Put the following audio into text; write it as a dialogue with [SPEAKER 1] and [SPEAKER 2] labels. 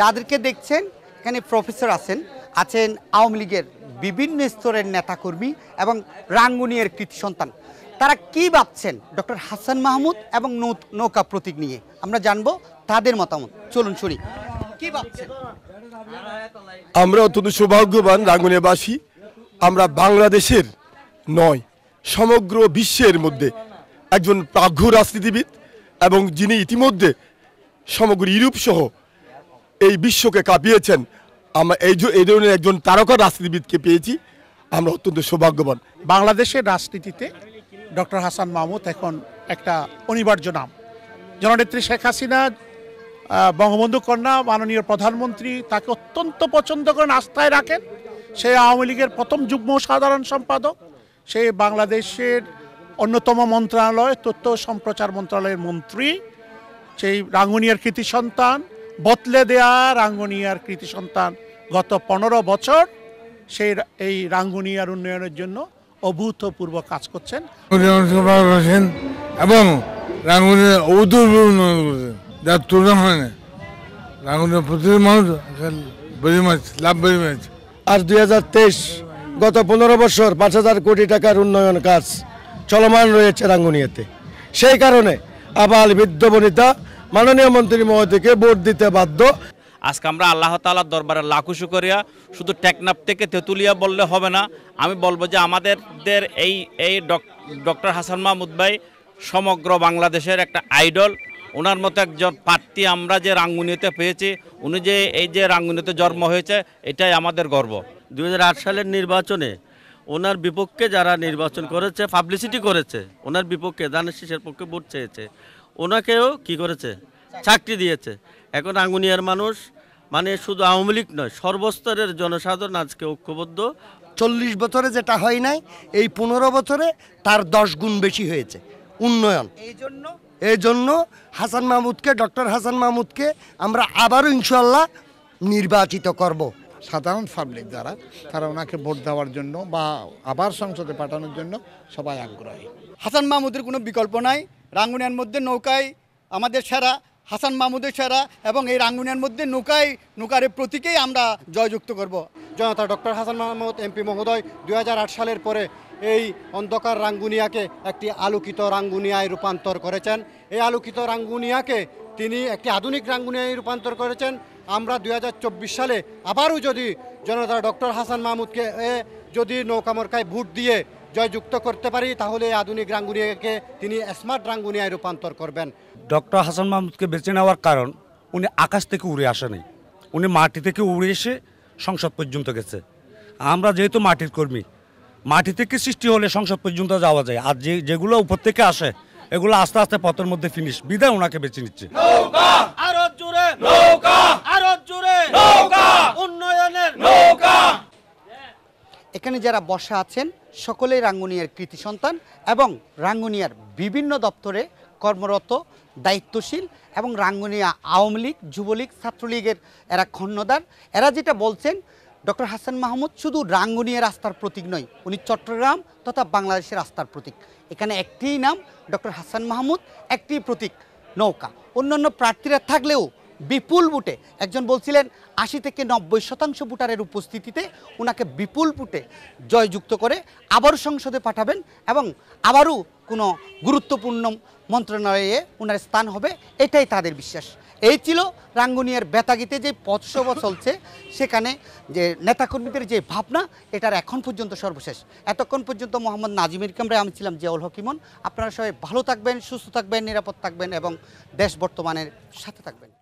[SPEAKER 1] যাদেরকে দেখছেন এখানে প্রফেসর আছেন আছেন আওয়ামী লীগের বিভিন্ন স্তরের নেতাকর্মী এবং রাঙ্গুনিয়ার কৃতি সন্তান তারা কি ভাবছেন ডক্টর হাসান মাহমুদ এবং নৌকা প্রতীক নিয়ে আমরা জানবো তাদের মতামত চলুন শুনি কি ভাবছেন
[SPEAKER 2] আমরা অত্যন্ত সৌভাগ্যবান রাঙ্গুনিয়াবাসী আমরা বাংলাদেশের নয় সমগ্র বিশ্বের মধ্যে একজন প্রাঘ্য রাজনীতিবিদ এবং যিনি ইতিমধ্যে সমগ্র ইউরোপ সহ এই বিশ্বকে কাঁপিয়েছেন আমরা এই এই ধরনের একজন তারকা রাজনীতিবিদকে পেয়েছি আমরা অত্যন্ত সৌভাগ্যবান বাংলাদেশের রাজনীতিতে ডক্টর হাসান মাহমুদ এখন একটা অনিবার্য নাম জননেত্রী শেখ হাসিনা বঙ্গবন্ধু কন্যা মাননীয় প্রধানমন্ত্রী তাকে অত্যন্ত পছন্দ করেন আস্থায় রাখেন সে আওয়ামী লীগের প্রথম যুগ্ম সাধারণ সম্পাদক সে বাংলাদেশের অন্যতম মন্ত্রণালয় তথ্য সম্প্রচার মন্ত্রণালয়ের মন্ত্রী সেই রাঙ্গুনিয়ার কৃতি সন্তান বতলে দেয়া রাঙ্গুনিয়ার কৃতি সন্তান গত পনেরো বছর সেই এই রাঙ্গুনিয়ার উন্নয়নের জন্য অভূতপূর্ব কাজ করছেন এবং রাঙ্গুনিয়ার অভূতপূর্ব যার তুলনা হয় না রাঙ্গুনিয়ার প্রতিটি মানুষ লাভ বেড়ে মাছ আর দুই গত পনেরো বছর পাঁচ হাজার কোটি টাকার উন্নয়ন কাজ চলমান রয়েছে রাঙ্গুনিয়াতে সেই কারণে আবাল বৃদ্ধ বনিতা মাননীয় মন্ত্রী মহোদয়কে ভোট দিতে বাধ্য
[SPEAKER 1] আজকে আমরা আল্লাহ তালার দরবারে লাকুশু করিয়া শুধু টেকনাপ থেকে তেঁতুলিয়া বললে হবে না আমি বলবো যে আমাদের এই এই ডক্টর হাসান মাহমুদ ভাই সমগ্র বাংলাদেশের একটা আইডল ওনার মতো একজন প্রার্থী আমরা যে রাঙ্গুনিতে পেয়েছি উনি যে এই যে রাঙ্গুনিতে জন্ম হয়েছে এটাই আমাদের গর্ব দু সালের নির্বাচনে ওনার বিপক্ষে যারা নির্বাচন করেছে পাবলিসিটি করেছে ওনার বিপক্ষে দানের শীষের পক্ষে ভোট চেয়েছে ওনাকেও কি করেছে চাকরি দিয়েছে এখন আঙ্গুনিয়ার মানুষ মানে শুধু আওয়ামী লীগ নয় সর্বস্তরের জনসাধারণ আজকে ঐক্যবদ্ধ চল্লিশ বছরে যেটা হয় নাই এই পনেরো বছরে তার দশ গুণ বেশি হয়েছে উন্নয়ন এই জন্য এই জন্য হাসান মাহমুদকে ডক্টর হাসান মাহমুদকে আমরা আবারও ইনশাল্লাহ নির্বাচিত করব সাধারণ পাবলিক যারা তারা ওনাকে ভোট দেওয়ার জন্য বা আবার সংসদে পাঠানোর জন্য সবাই আগ্রহী হাসান মাহমুদের কোনো বিকল্প নাই রাঙ্গুনিয়ার মধ্যে নৌকায় আমাদের সেরা হাসান মাহমুদের সেরা এবং এই রাঙ্গুনিয়ার মধ্যে নৌকায় নৌকারের প্রতীকেই আমরা জয়যুক্ত করব জনতা ডক্টর হাসান মাহমুদ এমপি মহোদয় দুই সালের পরে এই অন্ধকার রাঙ্গুনিয়াকে একটি আলোকিত রাঙ্গুনিয়ায় রূপান্তর করেছেন এই আলোকিত রাঙ্গুনিয়াকে তিনি একটি আধুনিক রাঙ্গুনিয়ায় রূপান্তর করেছেন আমরা দুই সালে আবারও যদি জনতা ডক্টর হাসান মাহমুদকে যদি নৌকামরকায় ভোট দিয়ে জয়যুক্ত করতে পারি তাহলে আধুনিক রাঙ্গুনিয়াকে তিনি স্মার্ট রাঙ্গুনিয়ায় রূপান্তর করবেন ডক্টর হাসান মাহমুদকে বেছে নেওয়ার কারণ উনি আকাশ থেকে উড়ে আসেনি উনি মাটি থেকে উড়ে এসে সংসদ পর্যন্ত গেছে আমরা যেহেতু মাটির কর্মী মাটি থেকে সৃষ্টি হলে সংসদ পর্যন্ত যাওয়া যায় আর যে যেগুলো উপর থেকে আসে এগুলো আস্তে আস্তে পথের মধ্যে ফিনিশ বিদায় ওনাকে বেছে নিচ্ছে এখানে যারা বসা আছেন সকলেই রাঙ্গুনিয়ার কৃতি সন্তান এবং রাঙ্গুনিয়ার বিভিন্ন দপ্তরে কর্মরত দায়িত্বশীল এবং রাঙ্গুনিয়া আওয়ামী লীগ যুবলীগ ছাত্রলীগের এরা খণ্ডদার এরা যেটা বলছেন ডক্টর হাসান মাহমুদ শুধু রাঙ্গুনিয়া রাস্তার প্রতীক নয় উনি চট্টগ্রাম তথা বাংলাদেশের রাস্তার প্রতীক এখানে একটিই নাম ডক্টর হাসান মাহমুদ একটি প্রতীক নৌকা অন্যান্য প্রার্থীরা থাকলেও বিপুল বুটে একজন বলছিলেন আশি থেকে নব্বই শতাংশ ভোটারের উপস্থিতিতে ওনাকে বিপুল বুটে জয়যুক্ত করে আবারও সংসদে পাঠাবেন এবং আবারও কোনো গুরুত্বপূর্ণ মন্ত্রণালয়ে ওনার স্থান হবে এটাই তাদের বিশ্বাস এই ছিল রাঙ্গুনিয়ার বেতাগিতে যে পথসভা চলছে সেখানে যে নেতাকর্মীদের যে ভাবনা এটার এখন পর্যন্ত সর্বশেষ এতক্ষণ পর্যন্ত মোহাম্মদ নাজিমের ক্যামেরায় আমি ছিলাম জিয়াউল হকিমন আপনারা সবাই ভালো থাকবেন সুস্থ থাকবেন নিরাপদ থাকবেন এবং দেশ বর্তমানের সাথে থাকবেন